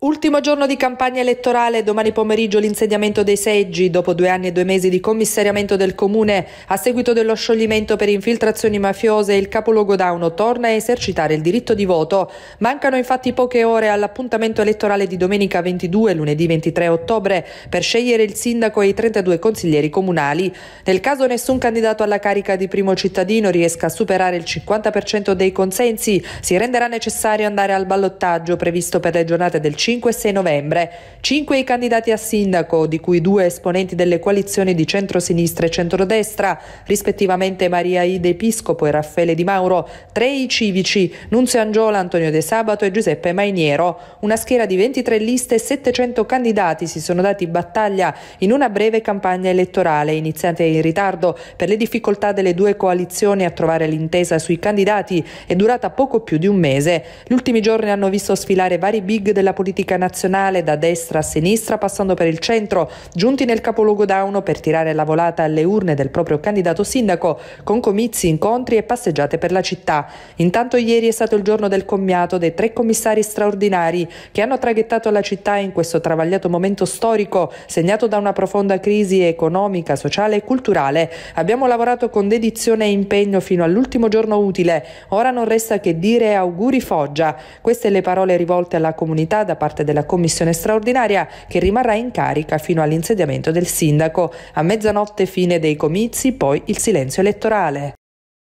Ultimo giorno di campagna elettorale, domani pomeriggio l'insediamento dei seggi, dopo due anni e due mesi di commissariamento del comune, a seguito dello scioglimento per infiltrazioni mafiose, il capoluogo Dauno torna a esercitare il diritto di voto. Mancano infatti poche ore all'appuntamento elettorale di domenica 22 e lunedì 23 ottobre per scegliere il sindaco e i 32 consiglieri comunali. Nel caso nessun candidato alla carica di primo cittadino riesca a superare il 50% dei consensi, si renderà necessario andare al ballottaggio previsto per le giornate del 5 5 e 6 novembre. Cinque i candidati a sindaco, di cui due esponenti delle coalizioni di centrosinistra e centrodestra, rispettivamente Maria Ide Episcopo e Raffaele Di Mauro, tre i civici, Nunzio Angiola, Antonio De Sabato e Giuseppe Mainiero. Una schiera di 23 liste e 700 candidati si sono dati battaglia in una breve campagna elettorale iniziata in ritardo per le difficoltà delle due coalizioni a trovare l'intesa sui candidati e durata poco più di un mese. Gli ultimi giorni hanno visto sfilare vari big della politica politica nazionale da destra a sinistra, passando per il centro, giunti nel capoluogo Dauno per tirare la volata alle urne del proprio candidato sindaco, con comizi, incontri e passeggiate per la città. Intanto ieri è stato il giorno del commiato dei tre commissari straordinari che hanno traghettato la città in questo travagliato momento storico, segnato da una profonda crisi economica, sociale e culturale. Abbiamo lavorato con dedizione e impegno fino all'ultimo giorno utile. Ora non resta che dire auguri Foggia. Queste le parole rivolte alla comunità da parte parte della commissione straordinaria che rimarrà in carica fino all'insediamento del sindaco. A mezzanotte fine dei comizi, poi il silenzio elettorale.